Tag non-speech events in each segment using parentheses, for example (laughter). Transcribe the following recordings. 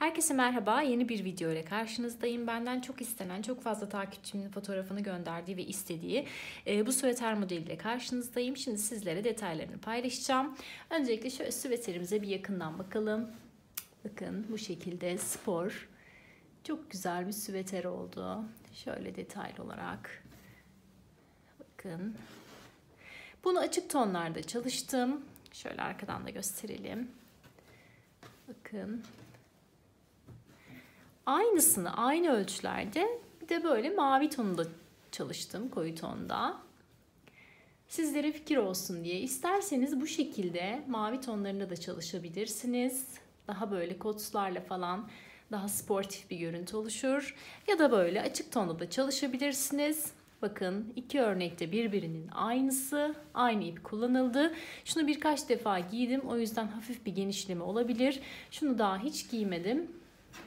Herkese merhaba. Yeni bir video ile karşınızdayım. Benden çok istenen, çok fazla takipçimin fotoğrafını gönderdiği ve istediği e, bu süveter modeliyle karşınızdayım. Şimdi sizlere detaylarını paylaşacağım. Öncelikle şöyle süveterimize bir yakından bakalım. Bakın bu şekilde spor. Çok güzel bir süveter oldu. Şöyle detaylı olarak. Bakın. Bunu açık tonlarda çalıştım. Şöyle arkadan da gösterelim. Bakın Aynısını aynı ölçülerde bir de böyle mavi tonunda çalıştım koyu tonda. Sizlere fikir olsun diye isterseniz bu şekilde mavi tonlarında da çalışabilirsiniz. Daha böyle kotslarla falan daha sportif bir görüntü oluşur. Ya da böyle açık tonda da çalışabilirsiniz. Bakın iki örnekte birbirinin aynısı, aynı ip kullanıldı. Şunu birkaç defa giydim o yüzden hafif bir genişleme olabilir. Şunu daha hiç giymedim.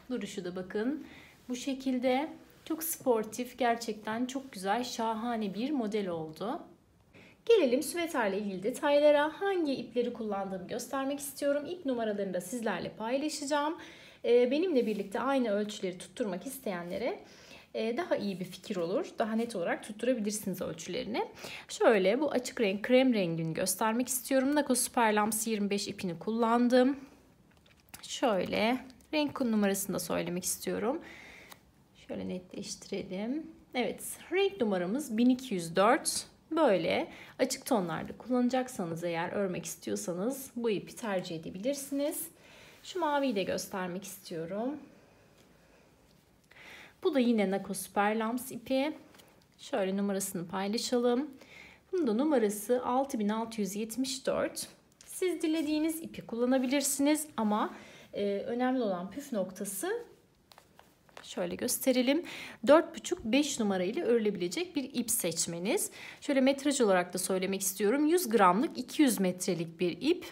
Duruşu da bakın. Bu şekilde çok sportif, gerçekten çok güzel, şahane bir model oldu. Gelelim süveterle ilgili detaylara. Hangi ipleri kullandığımı göstermek istiyorum. İp numaralarını da sizlerle paylaşacağım. Ee, benimle birlikte aynı ölçüleri tutturmak isteyenlere e, daha iyi bir fikir olur. Daha net olarak tutturabilirsiniz ölçülerini. Şöyle bu açık renk krem rengini göstermek istiyorum. Nako Super 25 ipini kullandım. Şöyle Renk numarasını da söylemek istiyorum. Şöyle netleştirelim. Evet, renk numaramız 1204. Böyle açık tonlarda kullanacaksanız eğer örmek istiyorsanız bu ipi tercih edebilirsiniz. Şu maviyi de göstermek istiyorum. Bu da yine Nako Superlamps ipi. Şöyle numarasını paylaşalım. Bunun da numarası 6674. Siz dilediğiniz ipi kullanabilirsiniz ama e, önemli olan püf noktası Şöyle gösterelim. 4,5-5 numara ile örülebilecek bir ip seçmeniz. Şöyle metraj olarak da söylemek istiyorum. 100 gramlık 200 metrelik bir ip.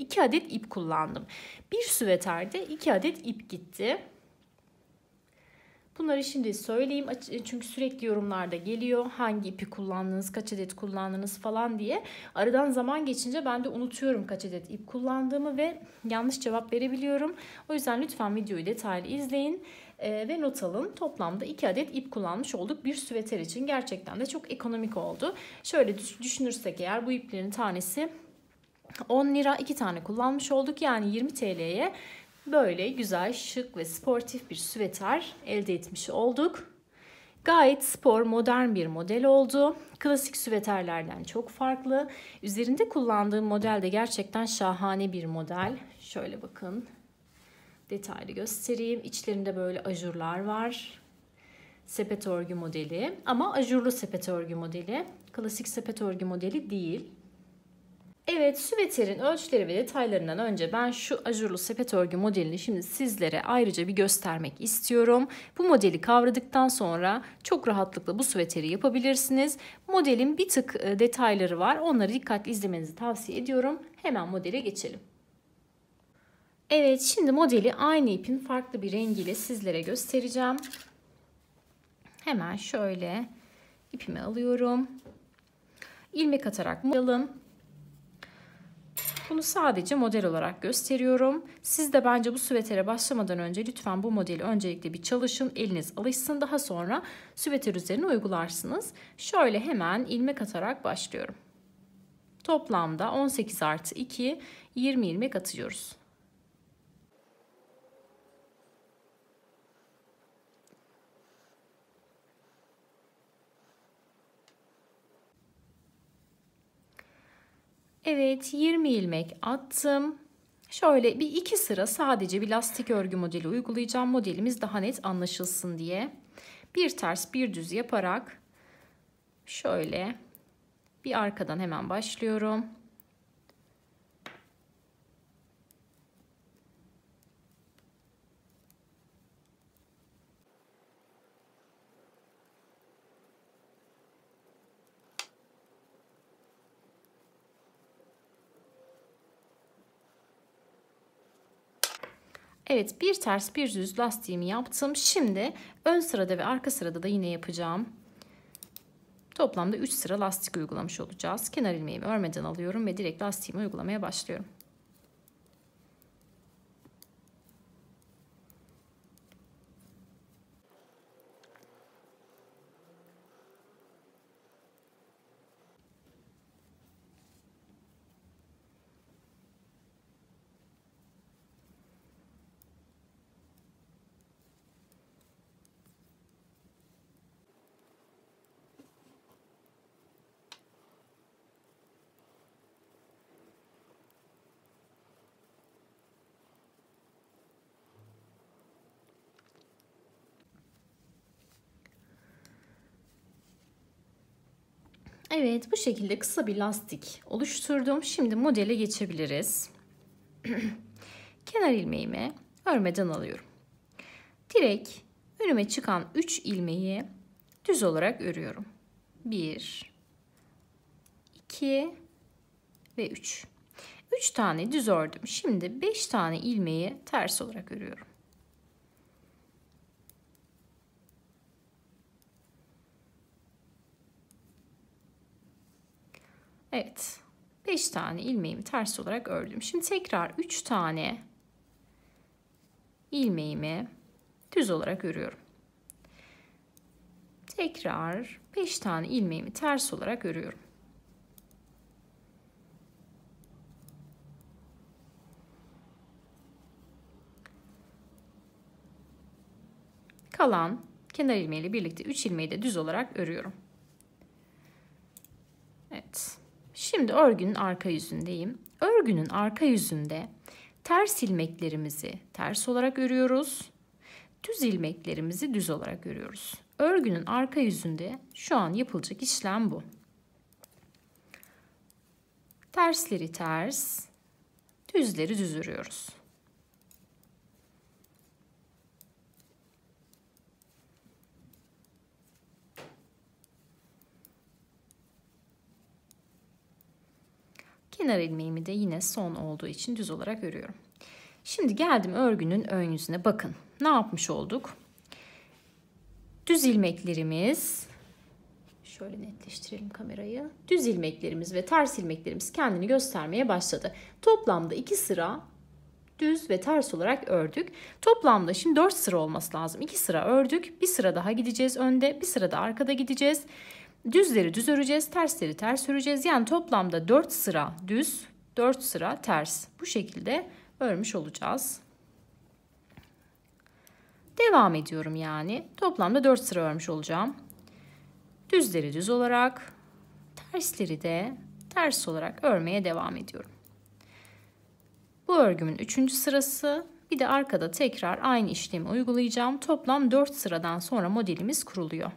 2 e, adet ip kullandım. Bir süveterde 2 adet ip gitti. Bunları şimdi söyleyeyim e, çünkü sürekli yorumlarda geliyor. Hangi ipi kullandınız, kaç adet kullandınız falan diye. Aradan zaman geçince ben de unutuyorum kaç adet ip kullandığımı ve yanlış cevap verebiliyorum. O yüzden lütfen videoyu detaylı izleyin e, ve not alın. Toplamda 2 adet ip kullanmış olduk. Bir süveter için gerçekten de çok ekonomik oldu. Şöyle düşünürsek eğer bu iplerin tanesi 10 lira 2 tane kullanmış olduk. Yani 20 TL'ye böyle güzel, şık ve sportif bir süveter elde etmiş olduk. Gayet spor, modern bir model oldu. Klasik süveterlerden çok farklı. Üzerinde kullandığım model de gerçekten şahane bir model. Şöyle bakın. Detaylı göstereyim. İçlerinde böyle ajurlar var. Sepet örgü modeli ama ajurlu sepet örgü modeli. Klasik sepet örgü modeli değil. Evet süveterin ölçüleri ve detaylarından önce ben şu ajurlu sepet örgü modelini şimdi sizlere ayrıca bir göstermek istiyorum. Bu modeli kavradıktan sonra çok rahatlıkla bu süveteri yapabilirsiniz. Modelin bir tık e, detayları var onları dikkatli izlemenizi tavsiye ediyorum. Hemen modele geçelim. Evet şimdi modeli aynı ipin farklı bir rengiyle sizlere göstereceğim. Hemen şöyle ipimi alıyorum. İlmek atarak modelim. Bunu sadece model olarak gösteriyorum. Siz de bence bu süvetere başlamadan önce lütfen bu modeli öncelikle bir çalışın. Eliniz alışsın daha sonra süveter üzerine uygularsınız. Şöyle hemen ilmek atarak başlıyorum. Toplamda 18 artı 2 20 ilmek atıyoruz. Evet 20 ilmek attım. Şöyle bir iki sıra sadece bir lastik örgü modeli uygulayacağım. Modelimiz daha net anlaşılsın diye. Bir ters bir düz yaparak şöyle bir arkadan hemen başlıyorum. Evet bir ters bir düz lastiğimi yaptım. Şimdi ön sırada ve arka sırada da yine yapacağım. Toplamda 3 sıra lastik uygulamış olacağız. Kenar ilmeğimi örmeden alıyorum ve direkt lastiğimi uygulamaya başlıyorum. Evet bu şekilde kısa bir lastik oluşturdum. Şimdi modele geçebiliriz. (clears throat) Kenar ilmeğimi örmeden alıyorum. Direkt önüme çıkan 3 ilmeği düz olarak örüyorum. 1 2 ve 3. 3 tane düz ördüm. Şimdi 5 tane ilmeği ters olarak örüyorum. Evet. 5 tane ilmeğimi ters olarak ördüm. Şimdi tekrar 3 tane ilmeğimi düz olarak örüyorum. Tekrar 5 tane ilmeğimi ters olarak örüyorum. Kalan kenar ilmeğiyle birlikte 3 ilmeği de düz olarak örüyorum. Evet. Şimdi örgünün arka yüzündeyim. Örgünün arka yüzünde ters ilmeklerimizi ters olarak örüyoruz. Düz ilmeklerimizi düz olarak örüyoruz. Örgünün arka yüzünde şu an yapılacak işlem bu. Tersleri ters, düzleri düz örüyoruz. Kenar ilmeğimi de yine son olduğu için düz olarak örüyorum. Şimdi geldim örgünün ön yüzüne. Bakın ne yapmış olduk? Düz ilmeklerimiz şöyle netleştirelim kamerayı. Düz ilmeklerimiz ve ters ilmeklerimiz kendini göstermeye başladı. Toplamda iki sıra düz ve ters olarak ördük. Toplamda şimdi 4 sıra olması lazım. 2 sıra ördük. Bir sıra daha gideceğiz önde, bir sıra da arkada gideceğiz. Düzleri düz öreceğiz, tersleri ters öreceğiz. Yani toplamda 4 sıra düz, 4 sıra ters. Bu şekilde örmüş olacağız. Devam ediyorum yani. Toplamda 4 sıra örmüş olacağım. Düzleri düz olarak, tersleri de ters olarak örmeye devam ediyorum. Bu örgümün 3. sırası. Bir de arkada tekrar aynı işlemi uygulayacağım. Toplam 4 sıradan sonra modelimiz kuruluyor.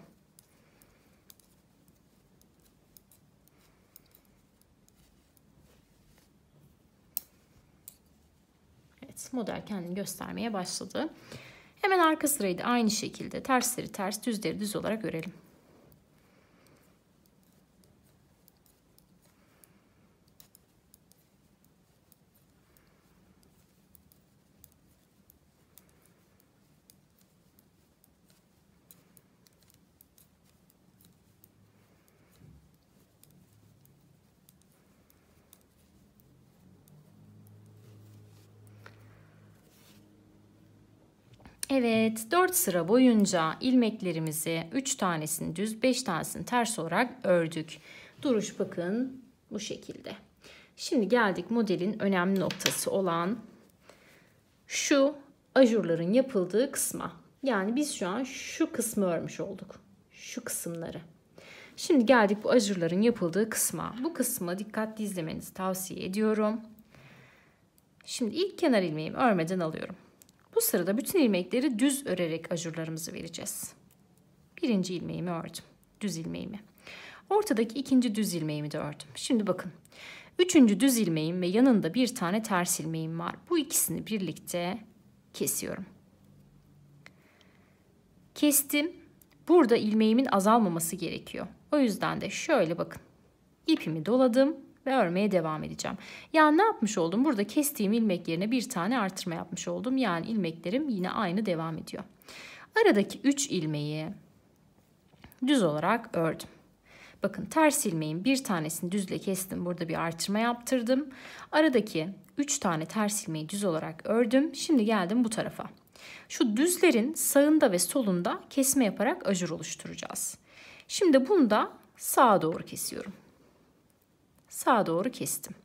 Evet model kendini göstermeye başladı. Hemen arka sırayı da aynı şekilde tersleri ters düzleri düz olarak örelim. Evet 4 sıra boyunca ilmeklerimizi 3 tanesini düz 5 tanesini ters olarak ördük. Duruş bakın bu şekilde. Şimdi geldik modelin önemli noktası olan şu ajurların yapıldığı kısma. Yani biz şu an şu kısmı örmüş olduk. Şu kısımları. Şimdi geldik bu ajurların yapıldığı kısma. Bu kısmı dikkatli izlemenizi tavsiye ediyorum. Şimdi ilk kenar ilmeğimi örmeden alıyorum. Bu sırada bütün ilmekleri düz örerek ajurlarımızı vereceğiz. Birinci ilmeğimi ördüm. Düz ilmeğimi. Ortadaki ikinci düz ilmeğimi de ördüm. Şimdi bakın. Üçüncü düz ilmeğim ve yanında bir tane ters ilmeğim var. Bu ikisini birlikte kesiyorum. Kestim. Burada ilmeğimin azalmaması gerekiyor. O yüzden de şöyle bakın. İpimi doladım ve örmeye devam edeceğim. Yani ne yapmış oldum? Burada kestiğim ilmek yerine bir tane artırma yapmış oldum. Yani ilmeklerim yine aynı devam ediyor. Aradaki 3 ilmeği düz olarak ördüm. Bakın ters ilmeğin bir tanesini düzle kestim. Burada bir artırma yaptırdım. Aradaki 3 tane ters ilmeği düz olarak ördüm. Şimdi geldim bu tarafa. Şu düzlerin sağında ve solunda kesme yaparak ajur oluşturacağız. Şimdi bunu da sağa doğru kesiyorum sağa doğru kestim.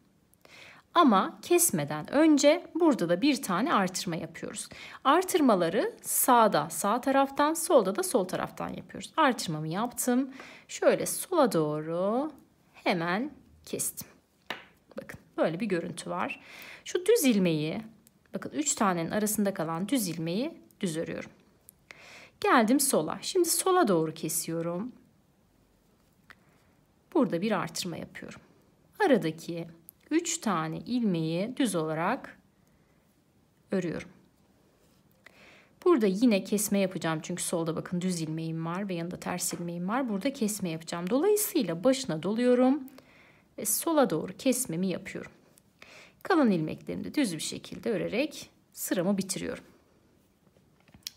Ama kesmeden önce burada da bir tane artırma yapıyoruz. Artırmaları sağda sağ taraftan, solda da sol taraftan yapıyoruz. Artırmamı yaptım. Şöyle sola doğru hemen kestim. Bakın böyle bir görüntü var. Şu düz ilmeği, bakın 3 tanenin arasında kalan düz ilmeği düz örüyorum. Geldim sola. Şimdi sola doğru kesiyorum. Burada bir artırma yapıyorum aradaki 3 tane ilmeği düz olarak örüyorum. Burada yine kesme yapacağım çünkü solda bakın düz ilmeğim var ve yanında ters ilmeğim var. Burada kesme yapacağım. Dolayısıyla başına doluyorum ve sola doğru kesmemi yapıyorum. Kalan ilmeklerimi de düz bir şekilde örerek sıramı bitiriyorum.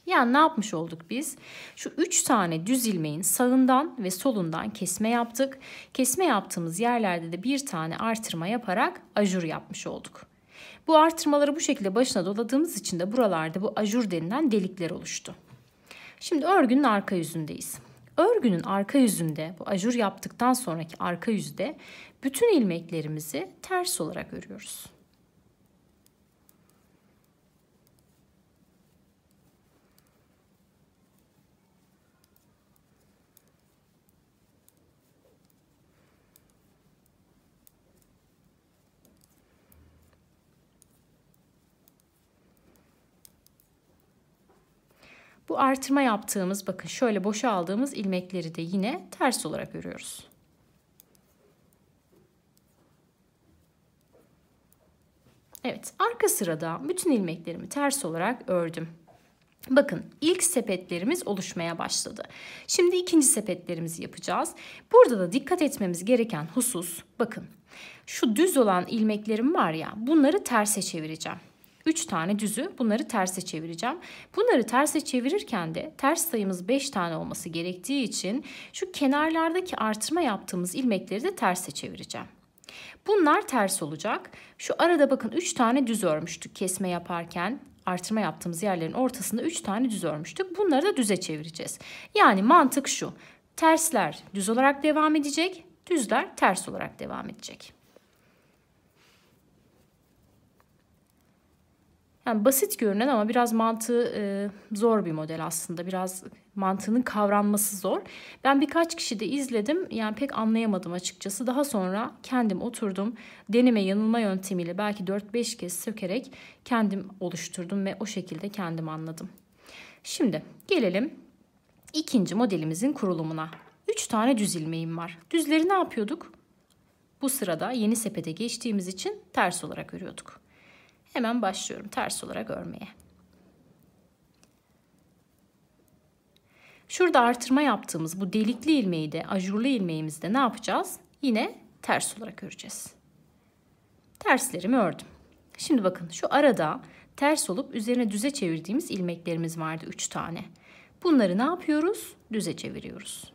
Yani ne yapmış olduk biz? Şu 3 tane düz ilmeğin sağından ve solundan kesme yaptık. Kesme yaptığımız yerlerde de bir tane artırma yaparak ajur yapmış olduk. Bu artırmaları bu şekilde başına doladığımız için de buralarda bu ajur denilen delikler oluştu. Şimdi örgünün arka yüzündeyiz. Örgünün arka yüzünde bu ajur yaptıktan sonraki arka yüzde bütün ilmeklerimizi ters olarak örüyoruz. Bu artırma yaptığımız bakın şöyle boşa aldığımız ilmekleri de yine ters olarak örüyoruz. Evet arka sırada bütün ilmeklerimi ters olarak ördüm. Bakın ilk sepetlerimiz oluşmaya başladı. Şimdi ikinci sepetlerimizi yapacağız. Burada da dikkat etmemiz gereken husus bakın şu düz olan ilmeklerim var ya bunları terse çevireceğim. 3 tane düzü bunları terse çevireceğim. Bunları terse çevirirken de ters sayımız 5 tane olması gerektiği için şu kenarlardaki artırma yaptığımız ilmekleri de terse çevireceğim. Bunlar ters olacak. Şu arada bakın 3 tane düz örmüştük kesme yaparken. Artırma yaptığımız yerlerin ortasında 3 tane düz örmüştük. Bunları da düze çevireceğiz. Yani mantık şu. Tersler düz olarak devam edecek. Düzler ters olarak devam edecek. Yani basit görünen ama biraz mantığı e, zor bir model aslında. Biraz mantığının kavranması zor. Ben birkaç kişi de izledim. Yani pek anlayamadım açıkçası. Daha sonra kendim oturdum. Deneme yanılma yöntemiyle belki 4-5 kez sökerek kendim oluşturdum ve o şekilde kendim anladım. Şimdi gelelim ikinci modelimizin kurulumuna. 3 tane düz ilmeğim var. Düzleri ne yapıyorduk? Bu sırada yeni sepete geçtiğimiz için ters olarak örüyorduk. Hemen başlıyorum ters olarak örmeye. Şurada artırma yaptığımız bu delikli ilmeği de ajurlu ilmeğimizde ne yapacağız? Yine ters olarak öreceğiz. Terslerimi ördüm. Şimdi bakın şu arada ters olup üzerine düze çevirdiğimiz ilmeklerimiz vardı 3 tane. Bunları ne yapıyoruz? Düze çeviriyoruz.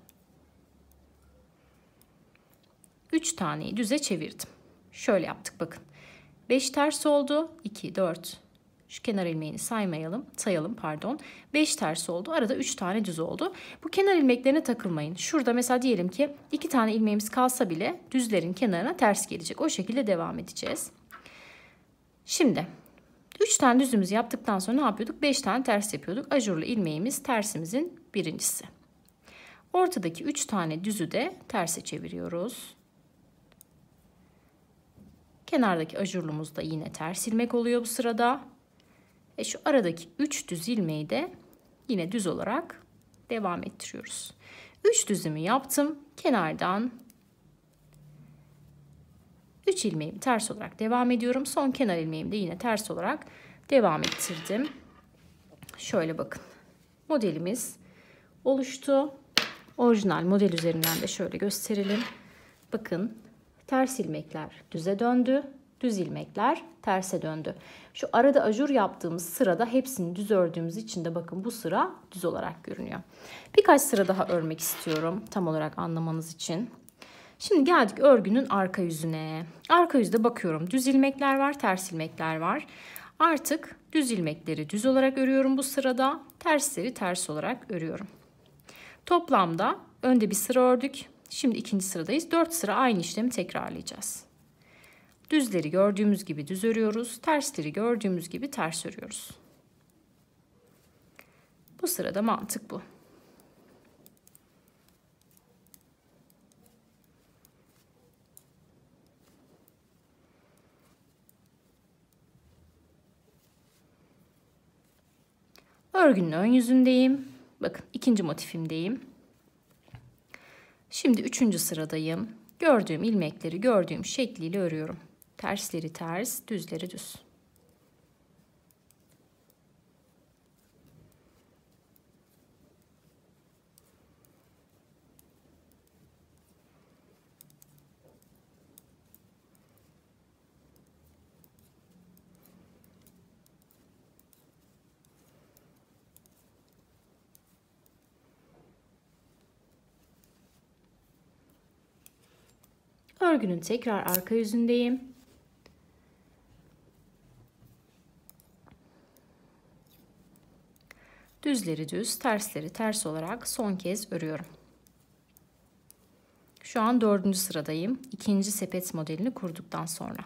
3 taneyi düze çevirdim. Şöyle yaptık bakın. 5 ters oldu. 2, 4. Şu kenar ilmeğini saymayalım. Sayalım pardon. 5 ters oldu. Arada 3 tane düz oldu. Bu kenar ilmeklerine takılmayın. Şurada mesela diyelim ki 2 tane ilmeğimiz kalsa bile düzlerin kenarına ters gelecek. O şekilde devam edeceğiz. Şimdi 3 tane düzümüzü yaptıktan sonra ne yapıyorduk? 5 tane ters yapıyorduk. Ajurlu ilmeğimiz tersimizin birincisi. Ortadaki 3 tane düzü de terse çeviriyoruz. Kenardaki ajurlumuz da yine ters ilmek oluyor bu sırada. Ve şu aradaki 3 düz ilmeği de yine düz olarak devam ettiriyoruz. 3 düzümü yaptım. Kenardan 3 ilmeğimi ters olarak devam ediyorum. Son kenar ilmeğimi de yine ters olarak devam ettirdim. Şöyle bakın. Modelimiz oluştu. Orijinal model üzerinden de şöyle gösterelim. Bakın ters ilmekler düze döndü, düz ilmekler terse döndü. Şu arada ajur yaptığımız sırada hepsini düz ördüğümüz için de bakın bu sıra düz olarak görünüyor. Birkaç sıra daha örmek istiyorum tam olarak anlamanız için. Şimdi geldik örgünün arka yüzüne. Arka yüzde bakıyorum düz ilmekler var, ters ilmekler var. Artık düz ilmekleri düz olarak örüyorum bu sırada. Tersleri ters olarak örüyorum. Toplamda önde bir sıra ördük. Şimdi ikinci sıradayız. Dört sıra aynı işlemi tekrarlayacağız. Düzleri gördüğümüz gibi düz örüyoruz. Tersleri gördüğümüz gibi ters örüyoruz. Bu sırada mantık bu. Örgünün ön yüzündeyim. Bakın ikinci motifimdeyim. Şimdi üçüncü sıradayım. Gördüğüm ilmekleri gördüğüm şekliyle örüyorum. Tersleri ters, düzleri düz. örgünün tekrar arka yüzündeyim. Düzleri düz, tersleri ters olarak son kez örüyorum. Şu an dördüncü sıradayım. İkinci sepet modelini kurduktan sonra.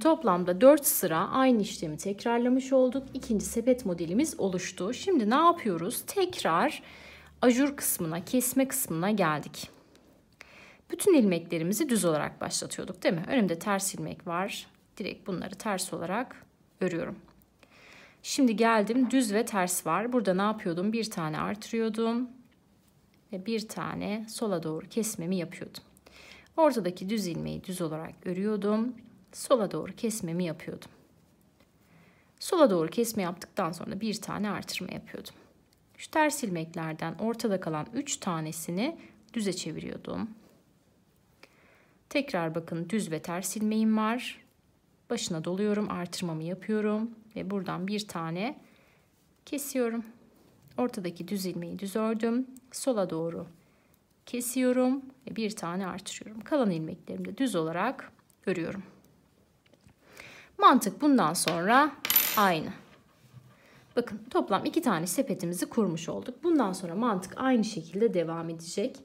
toplamda 4 sıra aynı işlemi tekrarlamış olduk. İkinci sepet modelimiz oluştu. Şimdi ne yapıyoruz? Tekrar ajur kısmına, kesme kısmına geldik. Bütün ilmeklerimizi düz olarak başlatıyorduk değil mi? Önümde ters ilmek var. Direkt bunları ters olarak örüyorum. Şimdi geldim düz ve ters var. Burada ne yapıyordum? Bir tane artırıyordum. Ve bir tane sola doğru kesmemi yapıyordum. Ortadaki düz ilmeği düz olarak örüyordum sola doğru kesmemi yapıyordum. Sola doğru kesme yaptıktan sonra bir tane artırma yapıyordum. Şu ters ilmeklerden ortada kalan 3 tanesini düze çeviriyordum. Tekrar bakın düz ve ters ilmeğim var. Başına doluyorum, artırmamı yapıyorum ve buradan bir tane kesiyorum. Ortadaki düz ilmeği düz ördüm. Sola doğru kesiyorum ve bir tane artırıyorum. Kalan ilmeklerimi de düz olarak örüyorum. Mantık bundan sonra aynı. Bakın toplam iki tane sepetimizi kurmuş olduk. Bundan sonra mantık aynı şekilde devam edecek.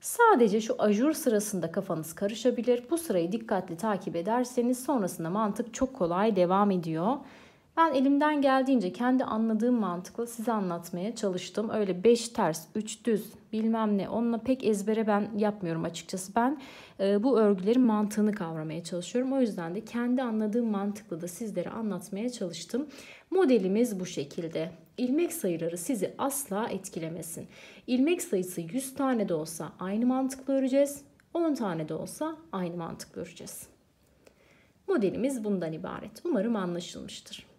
Sadece şu ajur sırasında kafanız karışabilir. Bu sırayı dikkatli takip ederseniz sonrasında mantık çok kolay devam ediyor. Ben elimden geldiğince kendi anladığım mantıkla size anlatmaya çalıştım. Öyle beş ters, üç düz bilmem ne onunla pek ezbere ben yapmıyorum açıkçası. Ben e, bu örgülerin mantığını kavramaya çalışıyorum. O yüzden de kendi anladığım mantıkla da sizlere anlatmaya çalıştım. Modelimiz bu şekilde. İlmek sayıları sizi asla etkilemesin. İlmek sayısı 100 tane de olsa aynı mantıkla öreceğiz. 10 tane de olsa aynı mantıkla öreceğiz. Modelimiz bundan ibaret. Umarım anlaşılmıştır.